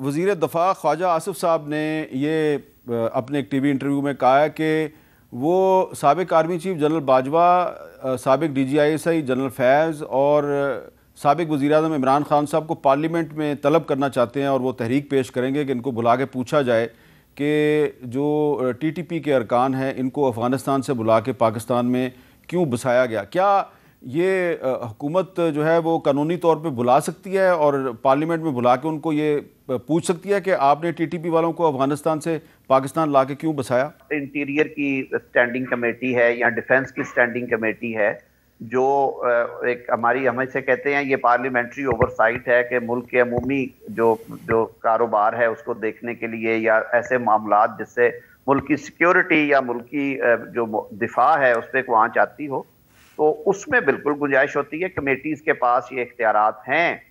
वज़ी दफ़ा ख्वाजा आसफ़ साहब ने ये अपने एक टी वी इंटरव्यू में कहा है कि वो सबक आर्मी चीफ जनरल बाजवा सबक D G I S I general Faiz और सबक वज़ी अजम इमरान खान साहब को पार्लीमेंट में तलब करना चाहते हैं और वो तहरीक पेश करेंगे कि इनको बुला के पूछा जाए कि जो टी टी पी के अरकान हैं इनको अफ़गानिस्तान से बुला के पाकिस्तान में क्यों बसाया गया क्या ये हुकूमत जो है वो कानूनी तौर पे बुला सकती है और पार्लियामेंट में बुला के उनको ये पूछ सकती है कि आपने टीटीपी वालों को अफगानिस्तान से पाकिस्तान ला के क्यों बसाया इंटीरियर की स्टैंडिंग कमेटी है या डिफेंस की स्टैंडिंग कमेटी है जो एक हमारी हमें से कहते हैं ये पार्लियामेंट्री ओवरसाइट है कि मुल्क के अमूमी जो जो कारोबार है उसको देखने के लिए या ऐसे मामला जिससे मुल्क की सिक्योरिटी या मुल्क की जो दिफा है उस पर वहाँ चाहती हो तो उसमें बिल्कुल गुंजाइश होती है कमेटीज़ के पास ये इख्तियार हैं